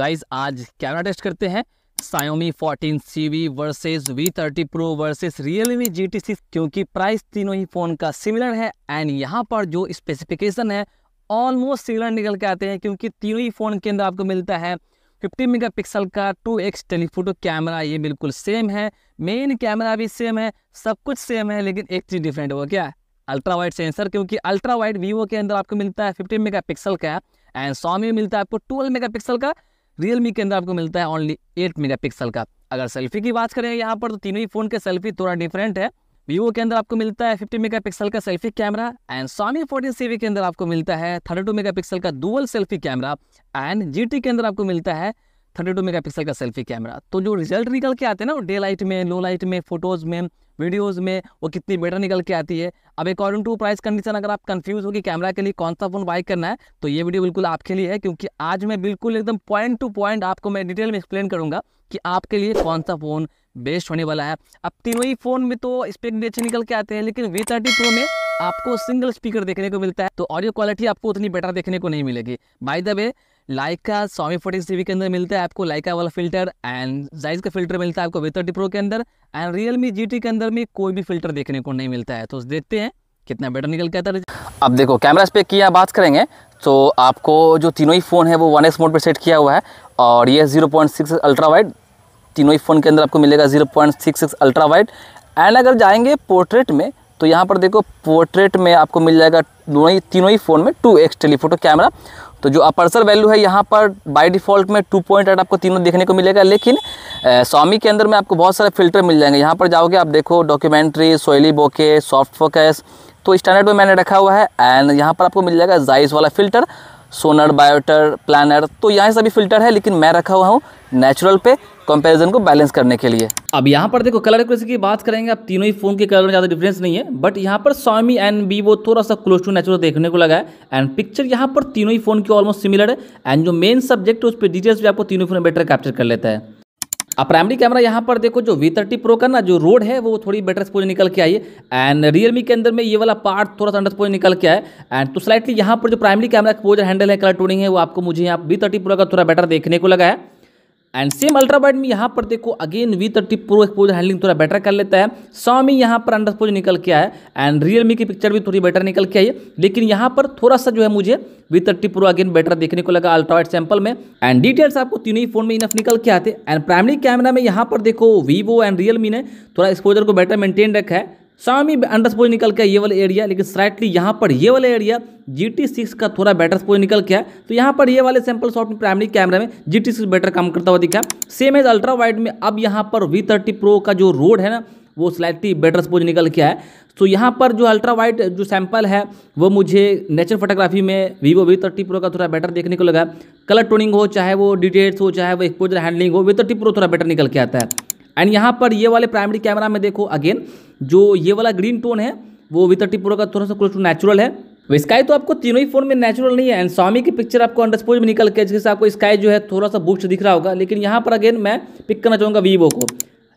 guys आज camera test करते हैं Xiaomi 14 CV versus V30 Pro versus Realme GT6 क्योंकि प्राइस तीनों ही फ़ोन का सिमिलर है एंड यहाँ पर जो स्पेसिफिकेशन है ऑलमोस्ट सिमिलर निकल के आते हैं क्योंकि तीनों ही फ़ोन के अंदर आपको मिलता है 50 मेगापिक्सल का 2x एक्स टेलीफोटो कैमरा ये बिल्कुल सेम है मेन कैमरा भी सेम है सब कुछ सेम है लेकिन एक चीज़ डिफरेंट हो क्या अल्ट्रा वाइड सेंसर क्योंकि अल्ट्रा वाइड वीवो के अंदर आपको मिलता है 50 मेगापिक्सल का एंड सौ मिलता है आपको 12 मेगापिक्सल का रियलमी के अंदर आपको मिलता है ओनली एट मेगा का अगर सेल्फी की बात करें यहाँ पर तो तीनों ही फ़ोन के सेल्फी थोड़ा डिफरेंट है वीवो के अंदर आपको मिलता है 50 मेगापिक्सल का selfie camera and Sony fourteen Civi के अंदर आपको मिलता है 32 मेगापिक्सल का dual selfie camera and GT के अंदर आपको मिलता है थर्टी टू मेगा पिक्सल का सेल्फी कैमरा तो जो रिजल्ट निकल के आते हैं ना डे लाइट में लो लाइट में फोटोज़ में वीडियोस में वो कितनी बेटर निकल के आती है अब अकॉर्डिंग टू प्राइस कंडीशन अगर आप कंफ्यूज हो कि कैमरा के लिए कौन सा फ़ोन बाई करना है तो ये वीडियो बिल्कुल आपके लिए है क्योंकि आज मैं बिल्कुल एकदम पॉइंट टू पॉइंट आपको मैं डिटेल में एक्सप्लेन करूँगा कि आपके लिए कौन सा फ़ोन बेस्ट होने वाला है अब तीनों ही फ़ोन में तो स्पेक भी अच्छे निकल के आते हैं लेकिन वी थर्टी प्रो में आपको सिंगल स्पीकर देखने को मिलता है तो ऑडियो क्वालिटी आपको उतनी बेटर देखने को नहीं मिलेगी by the way Leica Xiaomi optics Civi के अंदर मिलता है आपको लाइका वाला फिल्टर एंड जाइज का फिल्टर मिलता है आपको वी थर्टी प्रो के अंदर एंड रियल मी जी के अंदर में कोई भी फिल्टर देखने को नहीं मिलता है तो देखते हैं कितना बेटर निकल गया अब देखो कैमरा पे किया बात करेंगे तो आपको जो तीनों ही फ़ोन है वो वन एक्स मोड पर सेट किया हुआ है और ये zero point six ultra wide तीनों ही फ़ोन के अंदर आपको मिलेगा zero point six ultra wide and अगर जाएंगे पोर्ट्रेट में तो यहाँ पर देखो पोर्ट्रेट में आपको मिल जाएगा दोनों ही तीनों ही फ़ोन में टू एक्स टेलीफोटो कैमरा तो जो अपर्सर वैल्यू है यहाँ पर बाय डिफ़ॉल्ट में टू पॉइंट आपको तीनों देखने को मिलेगा लेकिन स्वामी के अंदर में आपको बहुत सारे फिल्टर मिल जाएंगे यहाँ पर जाओगे आप देखो डॉक्यूमेंट्री सोयली बोके सॉफ्ट फोकस तो स्टैंडर्ड में मैंने रखा हुआ है एंड यहाँ पर आपको मिल जाएगा जाइस वाला फिल्टर सोनर बायोटर प्लानर तो यहाँ सभी फिल्टर है लेकिन मैं रखा हुआ हूँ नेचुरल पे कंपैरिजन को बैलेंस करने के लिए अब यहाँ पर देखो कलर एक्यूरेसी की बात करेंगे अब तीनों ही फ़ोन के कलर में ज़्यादा डिफरेंस नहीं है बट यहाँ पर स्वामी एंड बी वो थोड़ा सा क्लोज टू नेचुरल देखने को लगा है एंड पिक्चर यहाँ पर तीनों ही फ़ोन की ऑलमोस्ट सिमिलर है एंड जो मेन सब्जेक्ट है उस पर डिटेल्स भी आपको तीनों फ़ोन में बेटर कैप्चर कर लेता है अब प्राइमरी कैमरा यहाँ पर देखो जो वी थर्टी प्रो का ना जो रोड है वो थोड़ी बेटर स्पोज निकल के आई है एंड रियलमी के अंदर में ये वाला पार्ट थोड़ा सा अंडर स्पोज निकल के आए एंड तो स्लाइटली यहाँ पर जो प्राइमरी कैमरा एक्सपोजर हैंडल है कलर टोनिंग है वो आपको मुझे यहाँ वी थर्टी प्रो का थोड़ा बेटर देखने को लगा है एंड सेम अल्ट्रा वाइड में यहाँ पर देखो again V thirty pro exposure handling थोड़ा बेटर कर लेता है स्वामी यहाँ पर अंडर एक्सपोजर निकल के आए एंड रियलमी की पिक्चर भी थोड़ी बेटर निकल के आई है लेकिन यहाँ पर थोड़ा सा जो है मुझे V thirty pro again better देखने को लगा अल्ट्रा वाइड सैम्पल में एंड डिटेल्स आपको तीनों ही फोन में इनफ निकल के आते एंड प्राइमरी कैमरा में यहाँ पर देखो वीवो एंड रियलमी ने थोड़ा एक्सपोजर को बेटर मेंटेन रखा है शामी अंडर स्पोज निकल के ये वाला एरिया लेकिन स्लाइटली यहाँ पर ये वाला एरिया जी टी सिक्स का थोड़ा बेटर स्पोज निकल के है तो यहाँ पर ये वाले सैम्पल शॉट प्राइमरी कैमरे में जी टी सिक्स बेटर काम करता हुआ दिखा सेम एज अल्ट्रा वाइड में अब यहाँ पर वी थर्टी प्रो का जो रोड है ना वो स्लाइटली बेटर स्पोज निकल के है तो यहाँ पर जो अल्ट्रा वाइट जो सैम्पल है वो मुझे नेचर फोटोग्राफी में वीवो वी थर्टी प्रो का थोड़ा बेटर देखने को लगा कलर टोनिंग हो चाहे वो डिटेल्स हो चाहे वो एक्सपोजर हैंडलिंग हो वी थर्टी प्रो थोड़ा बेटर निकल के आता है एंड यहाँ पर ये वाले प्राइमरी कैमरा में देखो अगेन जो ये वाला ग्रीन टोन है वो वी थर्टी प्रो का थोड़ा सा क्लोज टू नेचुरल है स्काई तो, तो आपको तीनों ही फोन में नेचुरल नहीं है एंड स्वामी की पिक्चर आपको अंडरस्पोज में निकल के जिससे आपको स्काई जो है थोड़ा सा बूस्ट दिख रहा होगा लेकिन यहाँ पर अगेन मैं पिक करना चाहूँगा वीवो को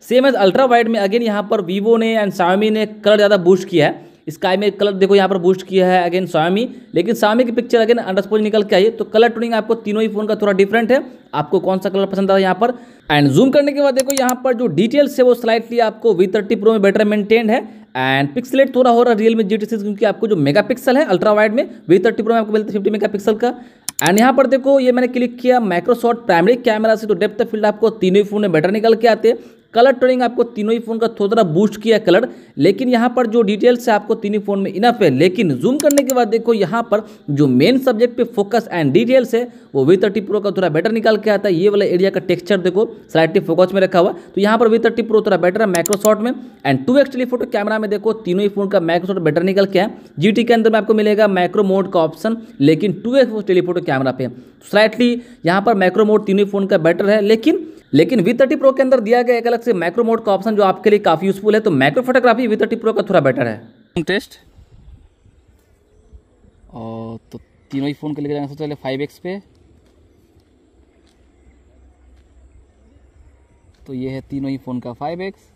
सेम एज अल्ट्रा वाइड में अगेन यहाँ पर वीवो ने एंड स्वामी ने कलर ज़्यादा बूस्ट किया है स्काई में कलर देखो यहाँ पर बूस्ट किया है अगेन स्वामी लेकिन स्वामी की पिक्चर अगेन अंडरस्पोज निकल के आई तो कलर टूनिंग आपको तीनों ही फोन का थोड़ा डिफरेंट है आपको कौन सा कलर पसंद आया यहाँ पर एंड जूम करने के बाद देखो यहाँ पर जो डिटेल्स है वो स्लाइटली आपको वी थर्टी प्रो में बेटर मेंटेन है एंड पिक्सलेट थोड़ा हो रहा है रियल में जी क्योंकि आपको जो मेगा पिक्सल है अल्ट्रा वाइड में वी थर्टी प्रो में आपको मिलता है फिफ्टी मेगा पिक्सल का एंड यहाँ पर देखो ये मैंने क्लिक किया माइक्रोसॉफ्ट प्राइमरी कैमरा से तो डेप्थ फील्ड आपको तीनों ही फोन में बेटर निकल के आते हैं कलर टोनिंग आपको तीनों ही फ़ोन का थोड़ा बूस्ट किया कलर लेकिन यहाँ पर जो डिटेल्स है आपको तीन ही फ़ोन में इनफ है लेकिन जूम करने के बाद देखो यहाँ पर जो मेन सब्जेक्ट पे फोकस एंड डिटेल्स है वो वी थर्टी प्रो का थोड़ा बेटर निकाल के आता है ये वाला एरिया का टेक्स्चर देखो स्लाइटली फोकस में रखा हुआ तो यहाँ पर वी थर्टी प्रो थोड़ा बेटर है माइक्रोसॉफ्ट में and two x telephoto camera में देखो तीनों ही फ़ोन का माइक्रोसॉफ्ट बेटर निकल के है जी के अंदर में आपको मिलेगा माइक्रो मोड का ऑप्शन लेकिन टू एक्स टेलीफोटो कैमरा पे स्लाइटली यहाँ पर माइक्रो मोड तीनों ही फ़ोन का बेटर है लेकिन लेकिन वी थर्टी प्रो के अंदर दिया गया एक अलग से मैक्रो मोड का ऑप्शन जो आपके लिए काफ़ी यूजफुल है तो macro photography V thirty pro का थोड़ा बेटर है टेस्ट और तो तीनों ही फ़ोन के लेकर जाना चले फाइव एक्स पे तो ये है तीनों ही फ़ोन का फाइव एक्स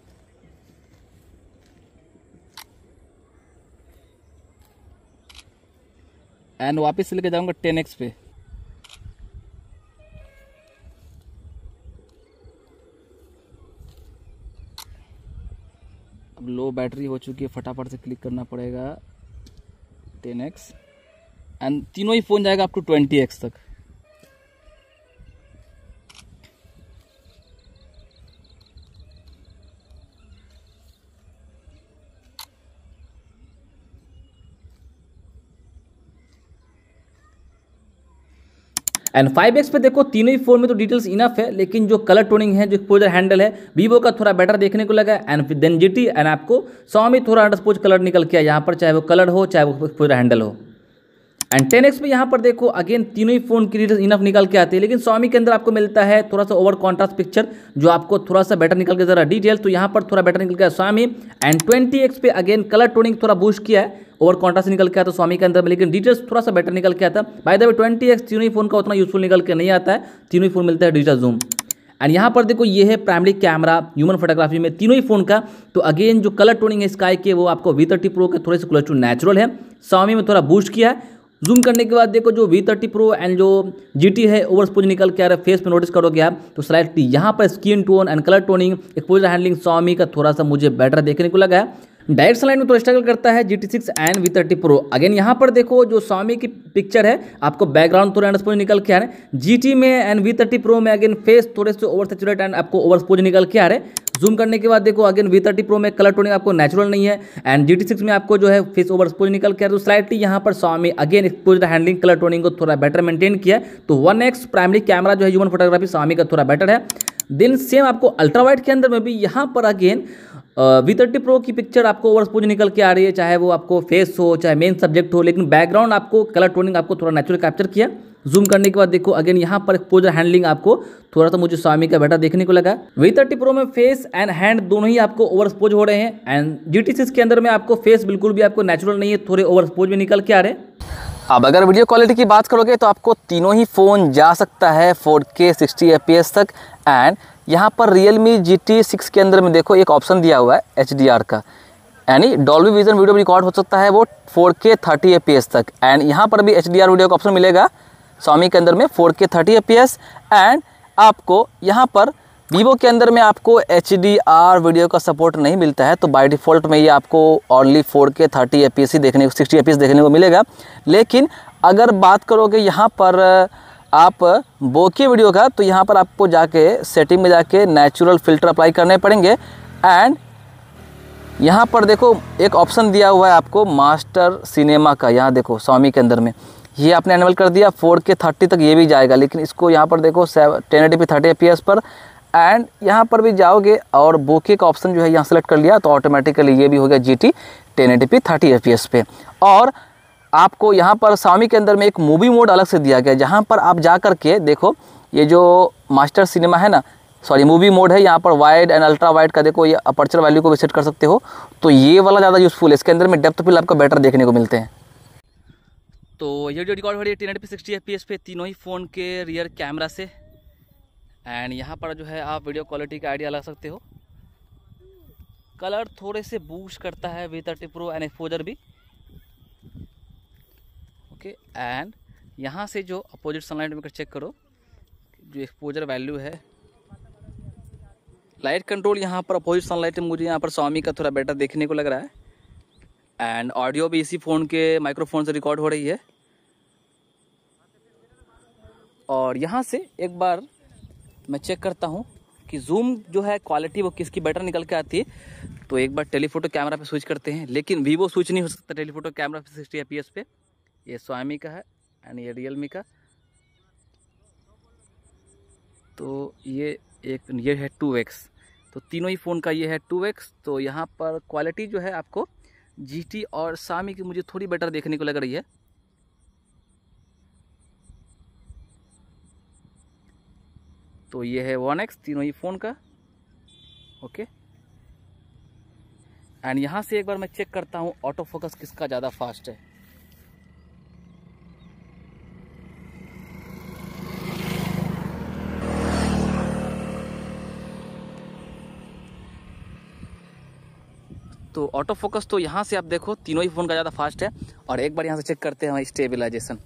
एंड वापिस लेके जाऊंगा टेन एक्स पे बैटरी हो चुकी है फटाफट से क्लिक करना पड़ेगा टेन एक्स एंड तीनों ही फ़ोन जाएगा आपको ट्वेंटी एक्स तक एंड फाइव एक्स पे देखो तीनों ही फोन में तो डिटेल्स इनफ है लेकिन जो कलर टोनिंग है जो पोजर हैंडल है वीवो का थोड़ा बेटर देखने को लगा एंड देन जी एंड आपको सौ में थोड़ा अंडरस्पोज कलर निकल किया यहाँ पर चाहे वो कलर हो चाहे वो पोजर हैंडल हो एंड टेन एक्स में यहाँ पर देखो अगेन तीनों ही फोन की डिटेल्स इनफ निकल के आती है लेकिन स्वामी के अंदर आपको मिलता है थोड़ा सा ओवर कॉन्ट्रास्ट पिक्चर जो आपको थोड़ा सा बेटर निकल के जरा डिटेल तो यहाँ पर थोड़ा बेटर निकल गया स्वामी एंड ट्वेंटी एक्स पे अगेन कलर टोनिंग थोड़ा बूस्ट किया है ओवर कॉन्ट्रास्ट निकल के आता स्वामी के अंदर में लेकिन डिटेल्स थोड़ा सा बेटर निकल के आता by the way twenty x तीनों ही फोन का उतना यूजफुल निकल के नहीं आता है तीनों ही फोन मिलता है डिजिटल जूम एंड यहाँ पर देखो ये है प्राइमरी कैमरा ह्यूमन फोटोग्राफी में तीनों ही फ़ोन का तो अगेन जो कलर टोनिंग है स्काई के वो आपको वी थर्टी प्रो के थोड़े से क्लोज टू नेचुरल है स्वामी में थोड़ा बूस्ट किया है जूम करने के बाद देखो जो वी थर्टी प्रो एंड जो जी टी है ओवर स्पोज निकल के आ रहा है फेस पे नोटिस करोगे आप तो स्लाइटली यहाँ पर skin tone and colour toning exposure handling Xiaomi का थोड़ा सा मुझे बेटर देखने को लगा है डायरेक्ट लाइन में तो स्ट्रगल करता है G T six and V thirty pro again यहाँ पर देखो जो स्वामी की पिक्चर है आपको बैकग्राउंड थोड़ा एंड स्पोज निकल के आ रहे हैं जी में एंड वी थर्टी प्रो में अगेन फेस थोड़े से ओवर सेचुरेट एंड आपको ओवर स्पोज निकल के आ रहे हैं जूम करने के बाद देखो अगेन वी थर्टी प्रो में कलर टोनिंग आपको नेचुरल नहीं है एंड जी टी सिक्स में आपको जो है फेस ओवर एक्सपोज निकल के तो स्लाइटली यहाँ पर Xiaomi again expose handling colour toning को थोड़ा बेटर मेंटेन किया तो वन एक्स प्राइमरी कैमरा जो है ह्यूमन फोटोग्राफी स्वामी का थोड़ा बेटर है देन सेम आपको अल्ट्रा वाइट के अंदर में भी यहाँ पर अगेन वी थर्टी प्रो की पिक्चर आपको ओवर स्पूज निकल के आ रही है चाहे वो आपको फेस हो चाहे मेन सब्जेक्ट हो लेकिन बैकग्राउंड आपको कलर टोनिंग आपको थोड़ा नेचुरल कैप्चर किया जूम करने के बाद देखो अगेन यहाँ पर एक्सपोजर हैंडलिंग आपको थोड़ा सा मुझे स्वामी का बेटा देखने को लगा वी थर्टी प्रो में फेस एंड हैंड दोनों ही आपको ओवर स्पोज हो रहे हैं एंड जी टी के अंदर में आपको फेस बिल्कुल भी आपको नेचुरल नहीं है थोड़े ओवर स्पोज में निकल के आ रहे हैं अब अगर वीडियो क्वालिटी की बात करोगे तो आपको तीनों ही फ़ोन जा सकता है 4K 60 fps तक एंड यहाँ पर Realme G T six के अंदर में देखो एक ऑप्शन दिया हुआ है एच डी आर का यानी डॉल्वी विजन वीडियो रिकॉर्ड हो सकता है वो four K thirty F P S तक एंड यहाँ पर भी एच डी आर वीडियो का ऑप्शन मिलेगा स्वामी के अंदर में four K thirty F P S and आपको यहाँ पर वीवो के अंदर में आपको एच वीडियो का सपोर्ट नहीं मिलता है तो बाय डिफ़ॉल्ट में ये आपको only four K thirty F देखने को सिक्सटी ए देखने को मिलेगा लेकिन अगर बात करोगे यहाँ पर आप बोके वीडियो का तो यहाँ पर आपको जाके सेटिंग में जाके नेचुरल फिल्टर अप्लाई करने पड़ेंगे एंड यहाँ पर देखो एक ऑप्शन दिया हुआ है आपको मास्टर सिनेमा का यहाँ देखो स्वामी के अंदर में ये आपने एनवल कर दिया फोर के थर्टी तक ये भी जाएगा लेकिन इसको यहाँ पर देखो ten eighty P thirty F पर एंड यहाँ पर भी जाओगे और बोके का ऑप्शन जो है यहाँ सेलेक्ट कर लिया तो ऑटोमेटिकली ये भी हो गया G T ten eighty P thirty F पे और आपको यहाँ पर स्वामी के अंदर में एक मूवी मोड अलग से दिया गया है जहाँ पर आप जा कर के देखो ये जो मास्टर सिनेमा है ना सॉरी मूवी मोड है यहाँ पर वाइड एंड अल्ट्रा वाइड का देखो ये अपर्चर वैल्यू को भी सेट कर सकते हो तो ये वाला ज़्यादा यूज़फुल है इसके अंदर में डेप्थ फिल आपको बेटर देखने को मिलते हैं तो ये जो रिकॉर्ड हो रही है ten eight P sixty F P S पे तीनों ही फ़ोन के रियर कैमरा से एंड यहाँ पर जो है आप वीडियो क्वालिटी का आइडिया लगा सकते हो कलर थोड़े से बूस्ट करता है V thirty pro and exposure भी ओके एंड यहाँ से जो अपोजिट सनलाइट में चेक करो जो एक्सपोजर वैल्यू है लाइट कंट्रोल यहाँ पर अपोजिट सनलाइट में मुझे यहाँ पर स्वामी का थोड़ा बेटर देखने को लग रहा है एंड ऑडियो भी इसी फ़ोन के माइक्रोफोन से रिकॉर्ड हो रही है और यहाँ से एक बार मैं चेक करता हूँ कि जूम जो है क्वालिटी वो किसकी बेटर निकल के आती है तो एक बार टेलीफोटो कैमरा पे स्विच करते हैं लेकिन वीवो स्विच नहीं हो सकता टेलीफोटो कैमरा पे सिक्सटी एफ पे ये स्वामी का है एंड ये रियलमी का तो ये एक ये है टू एक्स तो तीनों ही फ़ोन का ये है टू एक्स तो यहाँ पर क्वालिटी जो है आपको जी और सामी की मुझे थोड़ी बेटर देखने को लग रही है तो ये है वन एक्स तीनों ही फ़ोन का ओके एंड यहाँ से एक बार मैं चेक करता हूँ ऑटो फोकस किसका ज़्यादा फास्ट है तो ऑटो फोकस तो यहाँ से आप देखो तीनों ही फ़ोन का ज़्यादा फास्ट है और एक बार यहाँ से चेक करते हैं स्टेबिलाइजेशन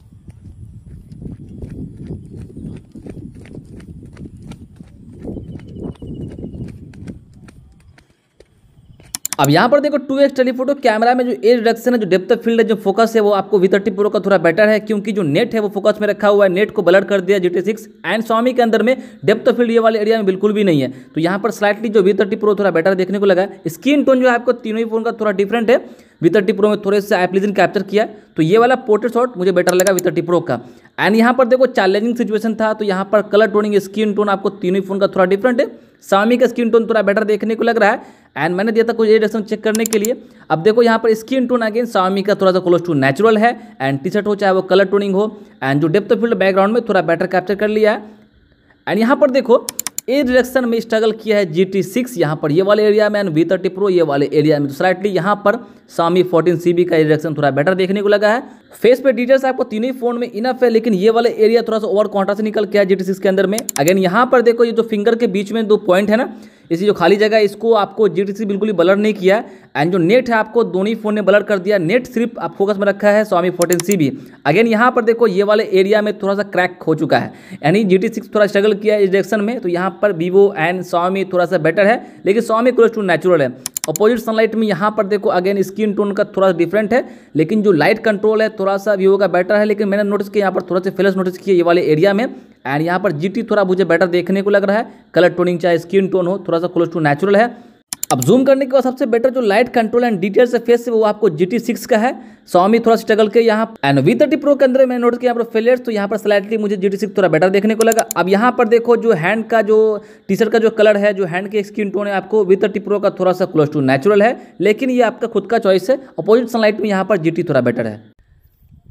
अब यहाँ पर देखो टू एक्स टेलीफोटो कैमरा में जो एज रिडक्शन है जो डेप्थ ऑफ फील्ड है जो फोकस है वो आपको वी थर्टी प्रो का थोड़ा बेटर है क्योंकि जो नेट है वो फोकस में रखा हुआ है नेट को ब्लड कर दिया G T six and Xiaomi के अंदर में डेप्थ ऑफ फील्ड ये वाले एरिया में बिल्कुल भी नहीं है तो यहाँ पर स्लाइटली जो वी थर्टी प्रो थोड़ा बेटर देखने को लगा स्क्रीन टोन जो है आपको तीनों ही फोन का थोड़ा डिफरेंट है वी थर्टी प्रो में थोड़े से एप्लीजन कैप्चर किया तो ये वाला पोर्ट्रेट शॉट मुझे बेटर लगा वी थर्टी प्रो का एंड यहाँ पर देखो चैलेंजिंग सिचुएशन था तो यहाँ पर कलर टोनिंग स्क्रीन टोन आपको तीनों ही फोन का थोड़ा डिफरेंट है स्वामी का स्क्रीन टोन थोड़ा बेटर देखने को लग रहा है एंड मैंने दिया था कुछ एड चेक करने के लिए अब देखो यहाँ पर स्किन टोन अगेन सावमी का थोड़ा सा क्लोज टू नेचुरल है एंड टी शर्ट हो चाहे वो कलर टोनिंग हो एंड जो डेप्थ फील्ड बैकग्राउंड में थोड़ा बेटर कैप्चर कर लिया है एंड यहाँ पर देखो ए डिरेक्शन में स्ट्रगल किया है जी टी सिक्स यहाँ पर ये वाले एरिया में एंड वी थर्टी प्रो ये वाले एरिया में तो स्लाइटली यहाँ पर सामी फोर्टीन सी बी का डायरेक्शन थोड़ा बेटर देखने को लगा है फेस पे डिटेल्स आपको तीनों ही फोन में इनफ है लेकिन ये वाले एरिया थोड़ा सा ओवर कॉन्ट्रास्ट निकल के है जी टी सिक्स के अंदर में अगेन यहाँ पर देखो ये जो फिंगर के बीच में दो पॉइंट है ना इसी जो खाली जगह इसको आपको जी बिल्कुल भी बलर नहीं किया एंड जो नेट है आपको दोनों ही फोन ने बलर कर दिया नेट सिर्फ आप फोकस में रखा है स्वामी फोर्टीन सी भी अगेन यहाँ पर देखो ये वाले एरिया में थोड़ा सा क्रैक हो चुका है यानी जी टी सिक्स थोड़ा स्ट्रगल किया इस डायरेक्शन में तो यहाँ पर वीवो एंड स्वामी थोड़ा सा बेटर है लेकिन स्वामी क्लोज टू नेचुरल है अपोजिट सनलाइट में यहाँ पर देखो अगेन स्किन टोन का थोड़ा डिफरेंट है लेकिन जो लाइट कंट्रोल है थोड़ा सा वीवो का बेटर है लेकिन मैंने नोटिस किया यहाँ पर थोड़ा सा फ्लैश नोटिस किया ये वाले एरिया में एंड यहाँ पर जीटी थोड़ा मुझे बेटर देखने को लग रहा है कलर टोनिंग चाहे स्किन टोन हो थोड़ा सा क्लोज टू नेचुरल है अब जूम करने के बाद सबसे बेटर जो लाइट कंट्रोल एंड डिटेल से फेस है वो आपको जी टी सिक्स का है स्वामी थोड़ा स्ट्रगल के यहाँ एंड वी थर्टी प्रो के अंदर मैंने नोट किया फेलियर फेलियर्स तो यहाँ पर स्लाइटली मुझे जी टी सिक्स थोड़ा बेटर देखने को लगा अब यहाँ पर देखो जो हैंड का जो टी शर्ट का जो कलर है जो हैंड के स्किन टोन है आपको वी थर्टी प्रो का थोड़ा सा क्लोज टू नेचुरल है लेकिन ये आपका खुद का चॉइस है अपोजिट सनलाइट में यहाँ पर जी टी थोड़ा बेटर है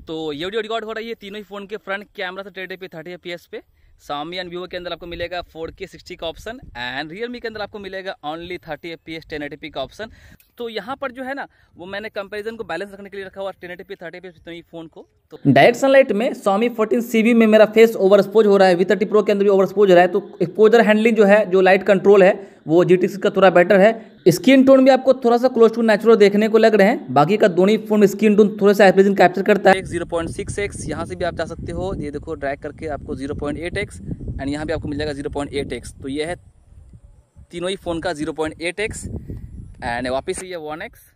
तो ये वीडियो रिकॉर्ड हो रही है तीनों ही फ़ोन के फ्रंट कैमरा से ट्रेड पे थर्टी एफ पे सामी एंड वीवो के अंदर आपको मिलेगा फोर के सिक्सटी का ऑप्शन एंड रियलमी के अंदर आपको मिलेगा only thirty F P S ten eighty P का ऑप्शन तो यहाँ पर जो है ना वो मैंने कंपैरिजन को बैलेंस रखने के लिए रखा हुआ ten eighty P thirty P तो फोन को तो डायरेक्ट सनलाइट में सामी फोर्टीन सी में, में मेरा फेस ओवर स्पोज हो रहा है वी थर्टी प्रो के अंदर भी ओवर स्पोज हो रहा है तो एक्सपोजर हैंडलिंग जो है जो लाइट कंट्रोल है वो जी टी का थोड़ा बेटर है स्किन टोन भी आपको थोड़ा सा क्लोज टू नेचुरल देखने को लग रहे हैं बाकी का दोनों फोन स्किन टोन थोड़ा सा एप्रेजन कैप्चर करता है जीरो पॉइंट सिक्स एक्स यहाँ से भी आप जा सकते हो ये देखो ड्रैग करके आपको zero point eight x and यहाँ भी आपको मिल जाएगा जीरो पॉइंट एट एक्स तो ये है तीनों ही फ़ोन का zero point eight x and वापिस ये वन एक्स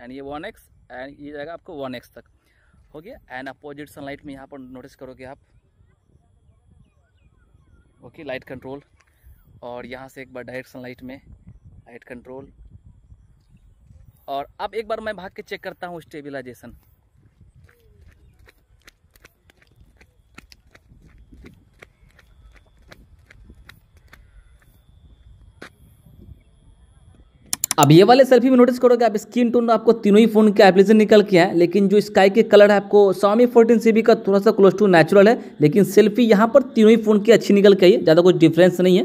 एंड ये वन एक्स एंड ये जाएगा आपको वन एक्स तक हो गया एंड अपोजिट सनलाइट में यहाँ पर नोटिस करोगे आप ओके लाइट कंट्रोल और यहाँ से एक बार डायरेक्ट सनलाइट में हाइट कंट्रोल और अब एक बार मैं भाग के चेक करता हूँ स्टेबिलाइजेशन अब ये वाले सेल्फी में नोटिस करोगे आप स्क्रीन टोन आपको तीनों ही फोन के एप्लीकेशन निकल के हैं लेकिन जो स्काई के कलर है आपको स्वामी फोर्टीन सी का थोड़ा सा क्लोज टू नेचुरल है लेकिन सेल्फी यहाँ पर तीनों ही फोन की अच्छी निकल के आई ज़्यादा कुछ डिफरेंस नहीं है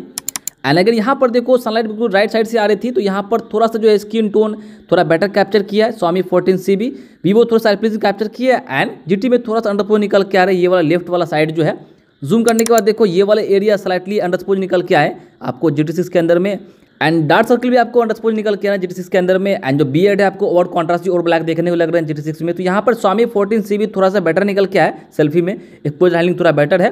एंड अगर यहाँ पर देखो सनलाइट बिल्कुल राइट साइड से आ रही थी तो यहाँ पर थोड़ा सा जो है स्क्रीन टोन थोड़ा बेटर कैप्चर किया है Xiaomi fourteen Civi Vivo थोड़ा सा एल कैप्चर किया है एंड जी में थोड़ा सा अंडरपोज निकल के आ रहा है ये वाला लेफ्ट वाला साइड जो है जूम करने के बाद देखो ये वाला एरिया स्लाइटली अंडरस्पोज निकल के आए आपको जी के अंदर में एंड डार्क सर्कल भी आपको अंडरस्पोज निकल के आना जी टी के अंदर में एंड जो बी एड है आपको और कॉन्ट्रास्ट और ब्लैक देखने को लग रहा है जी टी में तो यहाँ पर स्वामी फोर्टीन सी भी थोड़ा सा बेटर निकल के आए सेल्फी में एक्सपोज हैंडलिंग थोड़ा बेटर है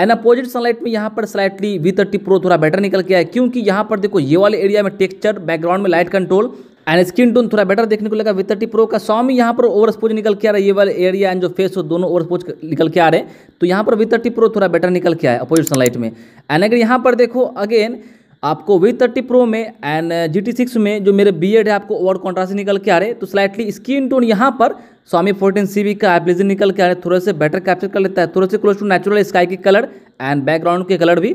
एन अपोजिट सनलाइट में यहाँ पर स्लाइटली वी थर्टी प्रो थोड़ा बेटर निकल के आया क्योंकि यहाँ पर देखो ये वाले एरिया में टेक्सचर बैकग्राउंड में light control and skin tone थोड़ा बेटर देखने को लगा वी थर्टी प्रो का स्वामी यहाँ पर ओवर स्पोज निकल के आ रहा है ये वाले एरिया एंड जो फेस हो दोनों ओवर स्पोज निकल के आ रहे हैं तो यहाँ पर वी थर्टी प्रो थोड़ा बेटर निकल के आया अपोजिट सनलाइट में एंड अगर यहाँ पर देखो अगेन आपको वी थर्टी प्रो में एंड जी टी सिक्स में जो मेरे बी एड है आपको ओवर कॉन्ट्रास्ट निकल के आ रहे तो स्लाइटली स्किन टोन यहाँ पर स्वामी फोर्टीन सी बी का एप्लीजन निकल के आ थोड़े से बेटर कैप्चर कर लेता है थोड़े से क्लोज टू नेचुरल स्काई के कलर एंड बैकग्राउंड के कलर भी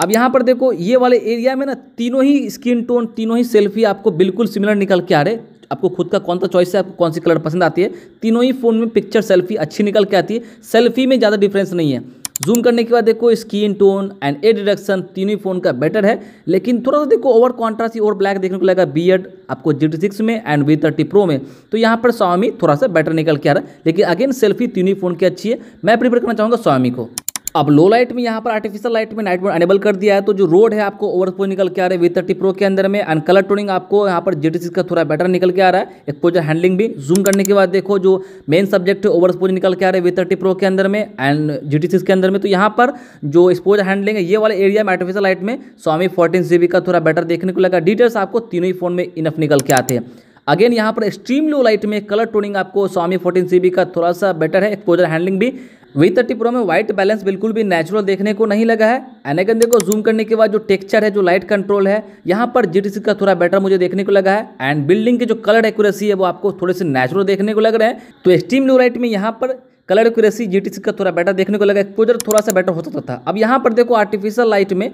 अब यहाँ पर देखो ये वाले एरिया में ना तीनों ही स्किन टोन तीनों ही सेल्फी आपको बिल्कुल सिमिलर निकल के आ रहे आपको खुद का कौन सा चॉइस है आपको कौन सी कलर पसंद आती है तीनों ही फ़ोन में पिक्चर सेल्फी अच्छी निकल के आती है सेल्फी में ज़्यादा डिफरेंस नहीं है जूम करने के बाद देखो स्किन टोन एंड ए डिडक्शन तीनों ही फ़ोन का बेटर है लेकिन थोड़ा सा देखो ओवर कॉन्ट्रास्ट और ब्लैक देखने को लगा एड आपको जी सिक्स में एंड वी थर्टी प्रो में तो यहाँ पर स्वामी थोड़ा सा बेटर निकल के आ रहा है लेकिन अगेन सेल्फी तीनों ही फ़ोन की अच्छी है मैं प्रीफर करना चाहूँगा स्वामी को अब लो लाइट में यहाँ पर आर्टिफिशियल लाइट में नाइट मोड अनेबल कर दिया है तो जो रोड है आपको ओवर पो निकल के आ रहा है वी थर्टी प्रो के अंदर में एंड कलर टोनिंग आपको यहाँ पर जी का थोड़ा बेटर निकल के आ रहा है एक्सपोजर हैंडलिंग भी जूम करने के बाद देखो जो मेन सब्जेक्ट है ओवर स्पोज निकल के आ रहा है वी थर्टी प्रो के अंदर में एंड जी के अंदर में तो यहाँ पर जो एक्सपोजर हैंडलिंग है ये वाले एरिया में आर्टिफिशियल लाइट में स्वामी फोर्टीन का थोड़ा बेटर देखने को लगा डिटेल्स आपको तीनों ही फोन में इनफ निकल के आते हैं अगेन यहाँ पर एक्सट्रीम लो लाइट में कलर टोनिंग आपको स्वामी फोर्टीन सी का थोड़ा सा बेटर है एक्सपोजर हैंडलिंग भी थर्टी प्रो में व्हाइट बैलेंस बिल्कुल भी नेचुरल देखने को नहीं लगा है एनाकंदे देखो जूम करने के बाद जो टेक्सचर है जो लाइट कंट्रोल है यहाँ पर जी का थोड़ा बेटर मुझे देखने को लगा है एंड बिल्डिंग के जो कलर एक्यूरेसी है वो आपको थोड़े से नेचुरल देखने को लग रहे हैं तो स्टीम लो लाइट में यहाँ पर कलर एक्यूरेसी जी टी का थोड़ा बेटर देखने को लगा एक्सपोजर थोड़ा सा बेटर होता था अब यहाँ पर देखो आर्टिफिशियल लाइट में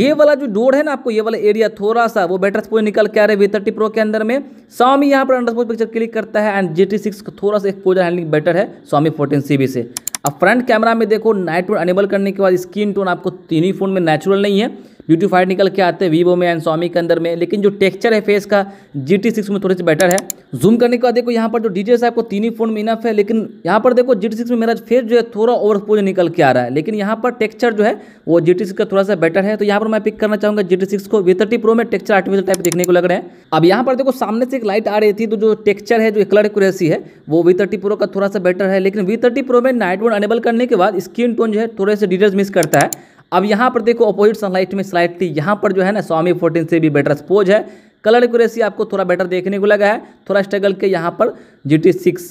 ये वाला जो डोर है ना आपको ये वाला एरिया थोड़ा सा वो बेटर एक्सपोज निकल के आ रहा है वी थर्टी प्रो के अंदर में स्वामी यहाँ पर अंडरस्पोज पिक्चर क्लिक करता है एंड जी टी थोड़ा सा एक्सपोजर हैंडलिंग बेटर है स्वामी फोर्टीन सी से अब फ्रंट कैमरा में देखो नाइट मोड अनेबल करने के बाद स्क्रीन टोन आपको तीन ही फ़ोन में नेचुरल नहीं है ब्यूटीफाइड निकल के आते हैं वीवो में एंड सोमी के अंदर में लेकिन जो टेक्चर है फेस का जी टी सिक्स में थोड़े से बेटर है जूम करने के बाद देखो यहाँ पर जो डिटेल्स है आपको तीन ही फोन में इनफ है लेकिन यहाँ पर देखो जी टी सिक्स में मेरा फेस जो है थोड़ा एक्सपोज निकल के आ रहा है लेकिन यहाँ पर टेक्चर जो है वो जी टी सिक्स का थोड़ा सा बेटर है तो यहाँ पर मैं पिक करना चाहूँगा जी टी सिक्स को वी थर्टी प्रो में टेक्चर आर्टिफिशियल टाइप देखने को लग रहे हैं अब यहाँ पर देखो सामने से एक लाइट आ रही थी तो जो टेक्चर है जो कलर एक्यूरेसी है वो वी थर्टी प्रो का थोड़ा सा बेटर है लेकिन वी थर्टी प्रो में नाइट मोड अनेबल करने के बाद स्क्रीन टोन जो है थोड़े से डिटेल्स मिस करता है अब यहाँ पर देखो अपोजिट सनलाइट में स्लाइटली यहाँ पर जो है ना स्वामी फोर्टीन से भी बेटर स्पोज है कलर एक्यूरेसी आपको थोड़ा बेटर देखने को लगा है थोड़ा स्ट्रगल के यहाँ पर G T six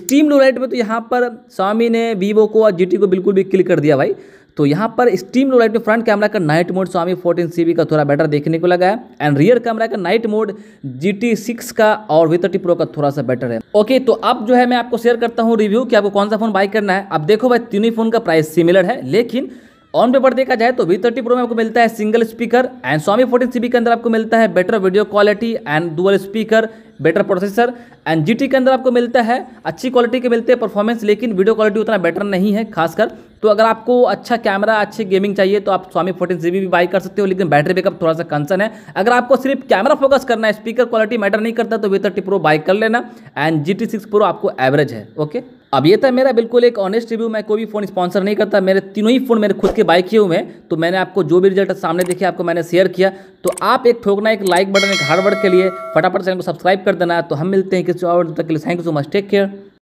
extreme low light में तो यहाँ पर स्वामी ने वीवो को और जी को बिल्कुल भी क्लिक कर दिया भाई तो यहाँ पर स्टीम लोलाइट में फ्रंट कैमरा का night mode Xiaomi fourteen C का थोड़ा बेटर देखने को लगा है एंड रियर कैमरा का night mode G T six का और वी थर्टी प्रो का थोड़ा सा बेटर है ओके तो अब जो है मैं आपको शेयर करता हूँ रिव्यू कि आपको कौन सा फ़ोन बाई करना है अब देखो भाई तीनों फ़ोन का प्राइस सिमिलर है लेकिन ऑन पेपर देखा जाए तो वी थर्टी प्रो में आपको मिलता है single speaker and Xiaomi fourteen Civi के अंदर आपको मिलता है better video quality and dual speaker better processor and GT के अंदर आपको मिलता है अच्छी क्वालिटी के मिलते हैं परफॉर्मेंस लेकिन वीडियो क्वालिटी उतना बेटर नहीं है खासकर तो अगर आपको अच्छा कैमरा अच्छी गेमिंग चाहिए तो आप स्वामी फोर्टीन जी भी बाई कर सकते हो लेकिन बैटरी बैकअप थोड़ा सा कंसर्न है अगर आपको सिर्फ कैमरा फोकस करना है स्पीकर क्वालिटी मैटर नहीं करता तो वी थर्टी प्रो बाई कर लेना and G T six pro आपको एवरेज है ओके अब ये था मेरा बिल्कुल एक ऑनेस्ट रिव्यू मैं कोई भी फ़ोन स्पॉन्सर नहीं करता मेरे तीनों ही फ़ोन मेरे खुद के बाइक ही हुए हैं तो मैंने आपको जो भी रिजल्ट सामने देखे आपको मैंने शेयर किया तो आप एक ठोकना एक लाइक बटन एक हार्ड वर्क के लिए फटाफट चैनल को सब्सक्राइब कर देना तो हम मिलते हैं किसी और तक के लिए thank you so much take care